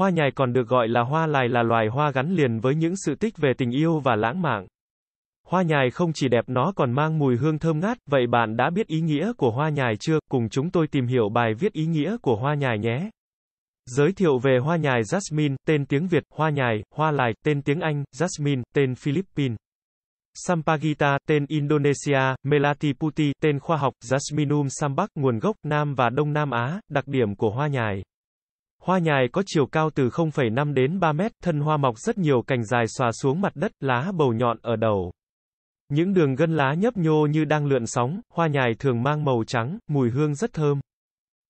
Hoa nhài còn được gọi là hoa lài là loài hoa gắn liền với những sự tích về tình yêu và lãng mạn. Hoa nhài không chỉ đẹp nó còn mang mùi hương thơm ngát, vậy bạn đã biết ý nghĩa của hoa nhài chưa? Cùng chúng tôi tìm hiểu bài viết ý nghĩa của hoa nhài nhé. Giới thiệu về hoa nhài Jasmine, tên tiếng Việt, hoa nhài, hoa lài, tên tiếng Anh, Jasmine, tên Philippines. Sampagita, tên Indonesia, melati puti tên khoa học, Jasminum sambac, nguồn gốc Nam và Đông Nam Á, đặc điểm của hoa nhài. Hoa nhài có chiều cao từ 0,5 đến 3 mét, thân hoa mọc rất nhiều cành dài xòa xuống mặt đất, lá bầu nhọn ở đầu. Những đường gân lá nhấp nhô như đang lượn sóng, hoa nhài thường mang màu trắng, mùi hương rất thơm.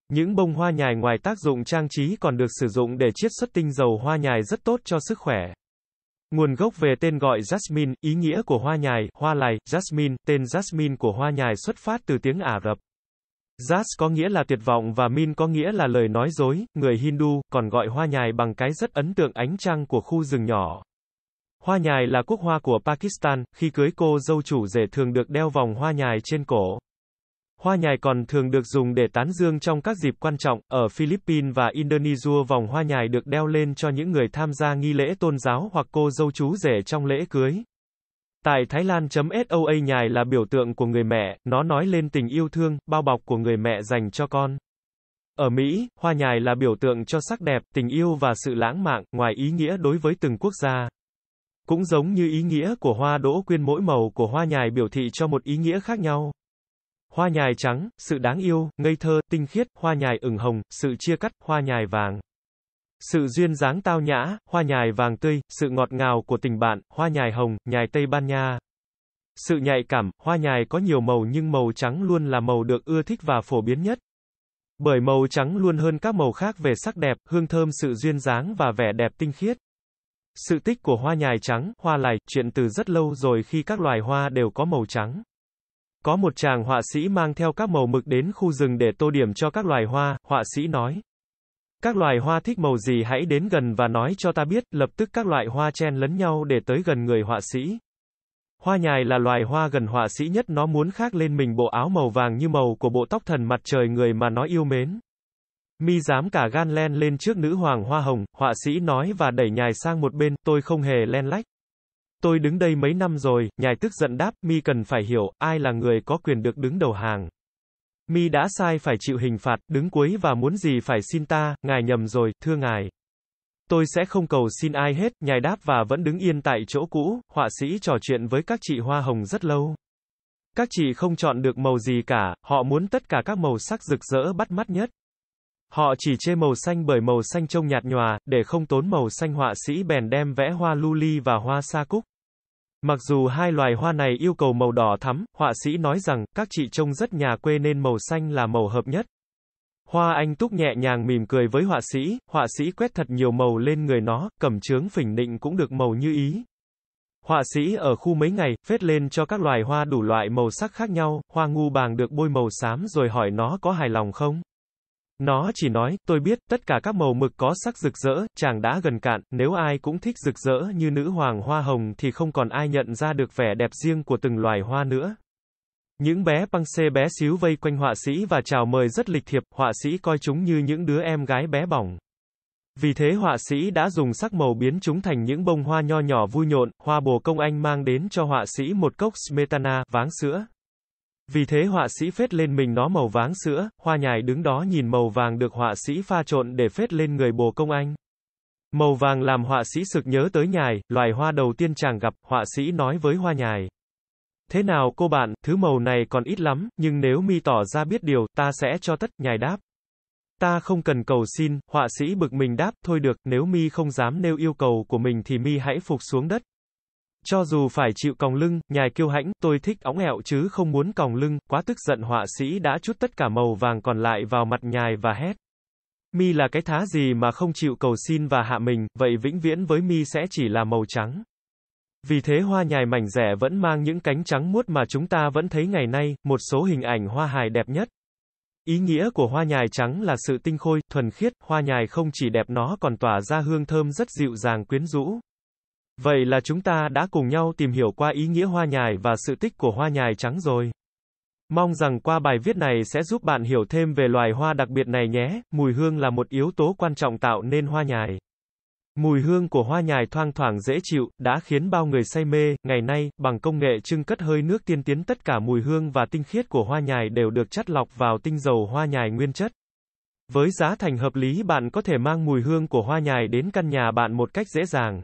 Những bông hoa nhài ngoài tác dụng trang trí còn được sử dụng để chiết xuất tinh dầu hoa nhài rất tốt cho sức khỏe. Nguồn gốc về tên gọi Jasmine, ý nghĩa của hoa nhài, hoa lài, Jasmine, tên Jasmine của hoa nhài xuất phát từ tiếng Ả Rập. Jas có nghĩa là tuyệt vọng và Min có nghĩa là lời nói dối, người Hindu còn gọi hoa nhài bằng cái rất ấn tượng ánh trăng của khu rừng nhỏ. Hoa nhài là quốc hoa của Pakistan, khi cưới cô dâu chủ rể thường được đeo vòng hoa nhài trên cổ. Hoa nhài còn thường được dùng để tán dương trong các dịp quan trọng, ở Philippines và Indonesia vòng hoa nhài được đeo lên cho những người tham gia nghi lễ tôn giáo hoặc cô dâu chú rể trong lễ cưới. Tại Thái Lan.soa nhài là biểu tượng của người mẹ, nó nói lên tình yêu thương, bao bọc của người mẹ dành cho con. Ở Mỹ, hoa nhài là biểu tượng cho sắc đẹp, tình yêu và sự lãng mạn, ngoài ý nghĩa đối với từng quốc gia. Cũng giống như ý nghĩa của hoa đỗ quyên mỗi màu của hoa nhài biểu thị cho một ý nghĩa khác nhau. Hoa nhài trắng, sự đáng yêu, ngây thơ, tinh khiết, hoa nhài ửng hồng, sự chia cắt, hoa nhài vàng. Sự duyên dáng tao nhã, hoa nhài vàng tươi, sự ngọt ngào của tình bạn, hoa nhài hồng, nhài Tây Ban Nha. Sự nhạy cảm, hoa nhài có nhiều màu nhưng màu trắng luôn là màu được ưa thích và phổ biến nhất. Bởi màu trắng luôn hơn các màu khác về sắc đẹp, hương thơm sự duyên dáng và vẻ đẹp tinh khiết. Sự tích của hoa nhài trắng, hoa lài, chuyện từ rất lâu rồi khi các loài hoa đều có màu trắng. Có một chàng họa sĩ mang theo các màu mực đến khu rừng để tô điểm cho các loài hoa, họa sĩ nói. Các loài hoa thích màu gì hãy đến gần và nói cho ta biết, lập tức các loại hoa chen lấn nhau để tới gần người họa sĩ. Hoa nhài là loài hoa gần họa sĩ nhất nó muốn khác lên mình bộ áo màu vàng như màu của bộ tóc thần mặt trời người mà nó yêu mến. Mi dám cả gan len lên trước nữ hoàng hoa hồng, họa sĩ nói và đẩy nhài sang một bên, tôi không hề len lách. Tôi đứng đây mấy năm rồi, nhài tức giận đáp, Mi cần phải hiểu, ai là người có quyền được đứng đầu hàng. Mi đã sai phải chịu hình phạt, đứng cuối và muốn gì phải xin ta, ngài nhầm rồi, thưa ngài. Tôi sẽ không cầu xin ai hết, nhài đáp và vẫn đứng yên tại chỗ cũ, họa sĩ trò chuyện với các chị hoa hồng rất lâu. Các chị không chọn được màu gì cả, họ muốn tất cả các màu sắc rực rỡ bắt mắt nhất. Họ chỉ chê màu xanh bởi màu xanh trông nhạt nhòa, để không tốn màu xanh họa sĩ bèn đem vẽ hoa lưu ly và hoa sa cúc. Mặc dù hai loài hoa này yêu cầu màu đỏ thắm, họa sĩ nói rằng, các chị trông rất nhà quê nên màu xanh là màu hợp nhất. Hoa anh túc nhẹ nhàng mỉm cười với họa sĩ, họa sĩ quét thật nhiều màu lên người nó, cẩm trướng phỉnh nịnh cũng được màu như ý. Họa sĩ ở khu mấy ngày, phết lên cho các loài hoa đủ loại màu sắc khác nhau, hoa ngu bàng được bôi màu xám rồi hỏi nó có hài lòng không? Nó chỉ nói, tôi biết, tất cả các màu mực có sắc rực rỡ, chàng đã gần cạn, nếu ai cũng thích rực rỡ như nữ hoàng hoa hồng thì không còn ai nhận ra được vẻ đẹp riêng của từng loài hoa nữa. Những bé băng xê bé xíu vây quanh họa sĩ và chào mời rất lịch thiệp, họa sĩ coi chúng như những đứa em gái bé bỏng. Vì thế họa sĩ đã dùng sắc màu biến chúng thành những bông hoa nho nhỏ vui nhộn, hoa bồ công anh mang đến cho họa sĩ một cốc smetana, váng sữa. Vì thế họa sĩ phết lên mình nó màu váng sữa, hoa nhài đứng đó nhìn màu vàng được họa sĩ pha trộn để phết lên người bồ công anh. Màu vàng làm họa sĩ sực nhớ tới nhài, loài hoa đầu tiên chàng gặp, họa sĩ nói với hoa nhài. Thế nào cô bạn, thứ màu này còn ít lắm, nhưng nếu mi tỏ ra biết điều, ta sẽ cho tất, nhài đáp. Ta không cần cầu xin, họa sĩ bực mình đáp, thôi được, nếu mi không dám nêu yêu cầu của mình thì mi hãy phục xuống đất, cho dù phải chịu còng lưng, nhài kiêu hãnh, tôi thích óng ẹo chứ không muốn còng lưng, quá tức giận họa sĩ đã chút tất cả màu vàng còn lại vào mặt nhài và hét. Mi là cái thá gì mà không chịu cầu xin và hạ mình, vậy vĩnh viễn với mi sẽ chỉ là màu trắng. Vì thế hoa nhài mảnh rẻ vẫn mang những cánh trắng muốt mà chúng ta vẫn thấy ngày nay, một số hình ảnh hoa hài đẹp nhất. Ý nghĩa của hoa nhài trắng là sự tinh khôi, thuần khiết, hoa nhài không chỉ đẹp nó còn tỏa ra hương thơm rất dịu dàng quyến rũ. Vậy là chúng ta đã cùng nhau tìm hiểu qua ý nghĩa hoa nhài và sự tích của hoa nhài trắng rồi. Mong rằng qua bài viết này sẽ giúp bạn hiểu thêm về loài hoa đặc biệt này nhé, mùi hương là một yếu tố quan trọng tạo nên hoa nhài. Mùi hương của hoa nhài thoang thoảng dễ chịu, đã khiến bao người say mê, ngày nay, bằng công nghệ trưng cất hơi nước tiên tiến tất cả mùi hương và tinh khiết của hoa nhài đều được chắt lọc vào tinh dầu hoa nhài nguyên chất. Với giá thành hợp lý bạn có thể mang mùi hương của hoa nhài đến căn nhà bạn một cách dễ dàng.